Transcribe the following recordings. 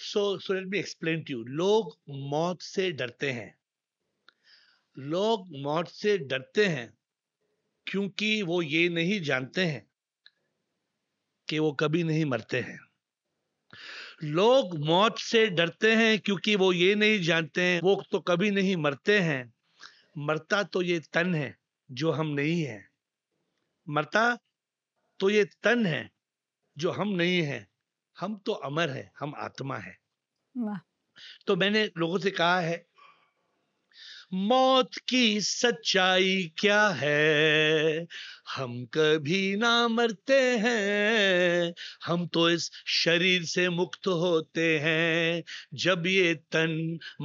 so so let me explain to you लोग मौत से डरते हैं लोग मौत से डरते हैं क्योंकि वो ये नहीं जानते हैं कि वो कभी नहीं मरते हैं लोग मौत से डरते हैं क्योंकि वो ये नहीं जानते हैं वो तो कभी नहीं मरते हैं मरता तो ये तन है जो हम नहीं है मरता तो ये तन है जो हम नहीं है हम तो अमर है हम आत्मा है तो मैंने लोगों से कहा है मौत की सच्चाई क्या है हम कभी ना मरते हैं हम तो इस शरीर से मुक्त होते हैं जब ये तन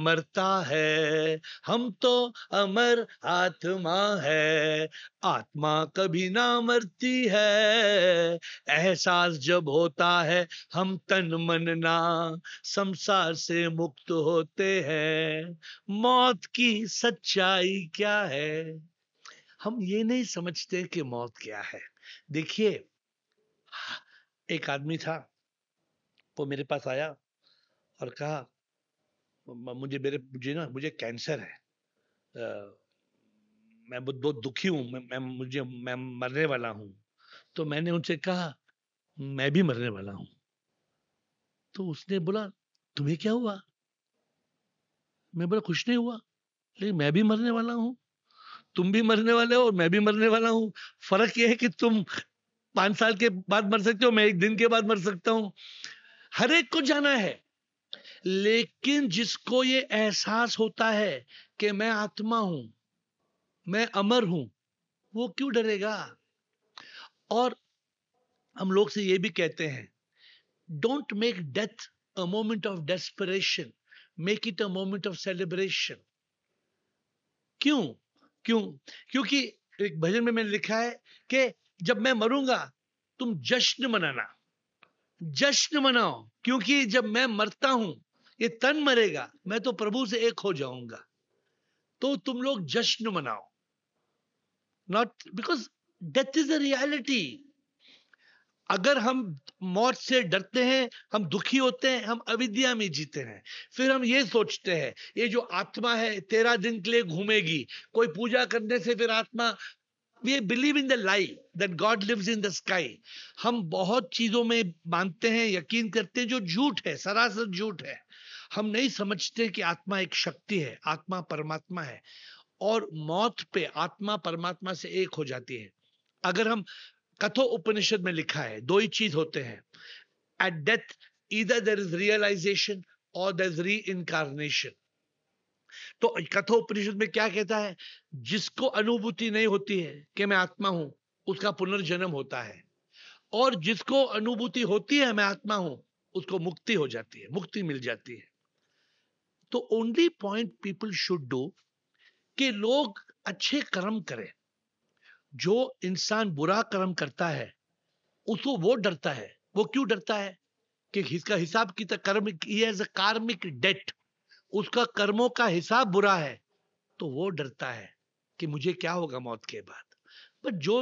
मरता है हम तो अमर आत्मा है आत्मा कभी ना मरती है एहसास जब होता है हम तन मन ना संसार से मुक्त होते हैं मौत की सच्चाई क्या है हम ये नहीं समझते कि मौत क्या है देखिए एक आदमी था वो मेरे पास आया और कहा मुझे मेरे मुझे ना मुझे कैंसर है आ, मैं बहुत दुखी हूँ मैं, मैं मुझे मैं मरने वाला हूँ तो मैंने उनसे कहा मैं भी मरने वाला हूँ तो उसने बोला तुम्हें क्या हुआ मैं बड़ा खुश नहीं हुआ लेकिन मैं भी मरने वाला हूँ तुम भी मरने वाले हो और मैं भी मरने वाला हूँ फर्क यह है कि तुम पांच साल के बाद मर सकते हो मैं एक दिन के बाद मर सकता हूं हर एक को जाना है लेकिन जिसको ये एहसास होता है कि मैं आत्मा हूं मैं अमर हूं वो क्यों डरेगा और हम लोग से ये भी कहते हैं don't make death a moment of desperation make it a moment of celebration क्यों क्यों क्योंकि एक भजन में मैंने लिखा है कि जब मैं मरूंगा तुम जश्न मनाना जश्न मनाओ क्योंकि जब मैं मरता हूं ये तन मरेगा मैं तो प्रभु से एक हो जाऊंगा तो तुम लोग जश्न मनाओ not because death is a reality अगर हम मौत से डरते हैं हम दुखी होते हैं हम अविद्या में जीते हैं फिर हम ये सोचते हैं ये जो आत्मा है तेरह दिन के लिए घूमेगी कोई पूजा करने से फिर आत्मा we believe in the life that God lives in the sky हम बहुत चीजों में मानते हैं यकीन करते हैं जो झूठ है सरासर झूठ है हम नहीं समझते कि आत्मा एक शक्ति है आत्मा परमात्मा है और मौत पे आत्मा परमात्मा से एक हो जाती है अगर हम कथो उपनिषद में लिखा है दो ही चीज होते हैं एट डेथ इधर देर इज रियलाइजेशन और देर इज री इनकारनेशन तो उपनिषद में क्या कहता है जिसको अनुभूति नहीं होती है कि मैं आत्मा हूं उसका पुनर्जन्म होता है और जिसको अनुभूति होती है मैं आत्मा हूं उसको मुक्ति हो जाती है मुक्ति मिल जाती है तो only point people should do कि लोग अच्छे कर्म करें जो इंसान बुरा कर्म करता है उसको वो डरता है वो क्यों डरता है कि इसका हिसाब की कर्म एज अ कार्मिक डेट उसका कर्मों का हिसाब बुरा है तो वो डरता है कि मुझे क्या होगा मौत के बाद बट जो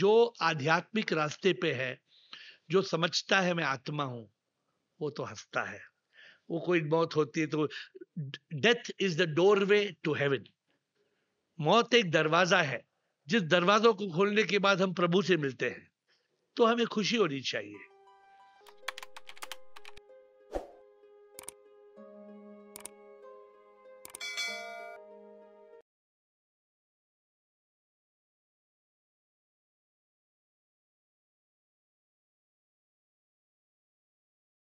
जो आध्यात्मिक रास्ते पे है जो समझता है मैं आत्मा हूं वो तो हंसता है वो कोई मौत होती है तो death is the doorway to heaven मौत एक दरवाजा है जिस दरवाजों को खोलने के बाद हम प्रभु से मिलते हैं तो हमें खुशी होनी चाहिए